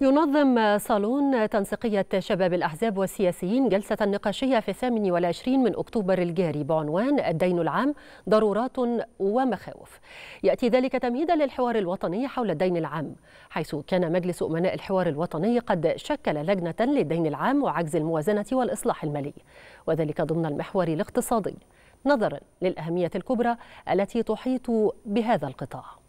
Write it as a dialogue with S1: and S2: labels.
S1: ينظم صالون تنسيقية شباب الأحزاب والسياسيين جلسة نقاشية في 28 من أكتوبر الجاري بعنوان الدين العام ضرورات ومخاوف يأتي ذلك تمهيدا للحوار الوطني حول الدين العام حيث كان مجلس أمناء الحوار الوطني قد شكل لجنة للدين العام وعجز الموازنة والإصلاح المالي وذلك ضمن المحور الاقتصادي نظرا للأهمية الكبرى التي تحيط بهذا القطاع